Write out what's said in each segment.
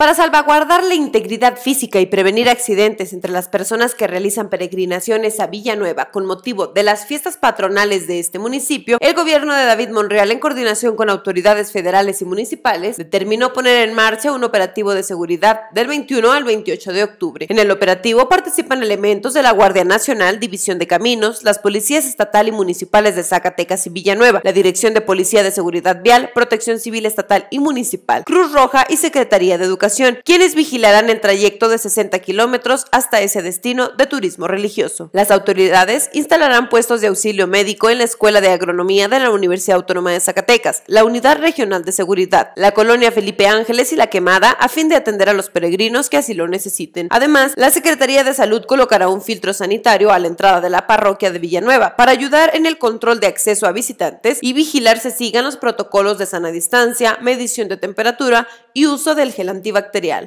Para salvaguardar la integridad física y prevenir accidentes entre las personas que realizan peregrinaciones a Villanueva con motivo de las fiestas patronales de este municipio, el gobierno de David Monreal, en coordinación con autoridades federales y municipales, determinó poner en marcha un operativo de seguridad del 21 al 28 de octubre. En el operativo participan elementos de la Guardia Nacional, División de Caminos, las policías estatal y municipales de Zacatecas y Villanueva, la Dirección de Policía de Seguridad Vial, Protección Civil Estatal y Municipal, Cruz Roja y Secretaría de Educación quienes vigilarán el trayecto de 60 kilómetros hasta ese destino de turismo religioso. Las autoridades instalarán puestos de auxilio médico en la Escuela de Agronomía de la Universidad Autónoma de Zacatecas, la Unidad Regional de Seguridad, la Colonia Felipe Ángeles y la Quemada a fin de atender a los peregrinos que así lo necesiten. Además, la Secretaría de Salud colocará un filtro sanitario a la entrada de la parroquia de Villanueva para ayudar en el control de acceso a visitantes y vigilar se sigan los protocolos de sana distancia, medición de temperatura y uso del gel antibacterial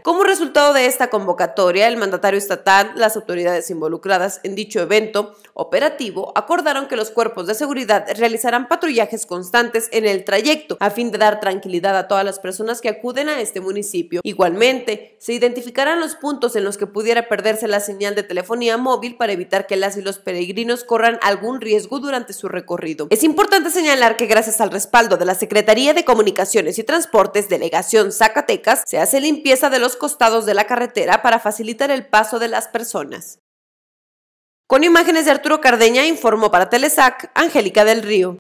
como resultado de esta convocatoria, el mandatario estatal, las autoridades involucradas en dicho evento operativo acordaron que los cuerpos de seguridad realizarán patrullajes constantes en el trayecto a fin de dar tranquilidad a todas las personas que acuden a este municipio. Igualmente, se identificarán los puntos en los que pudiera perderse la señal de telefonía móvil para evitar que las y los peregrinos corran algún riesgo durante su recorrido. Es importante señalar que gracias al respaldo de la Secretaría de Comunicaciones y Transportes, Delegación Zacatecas, se hace el pieza de los costados de la carretera para facilitar el paso de las personas. Con imágenes de Arturo Cardeña informó para Telesac Angélica del Río.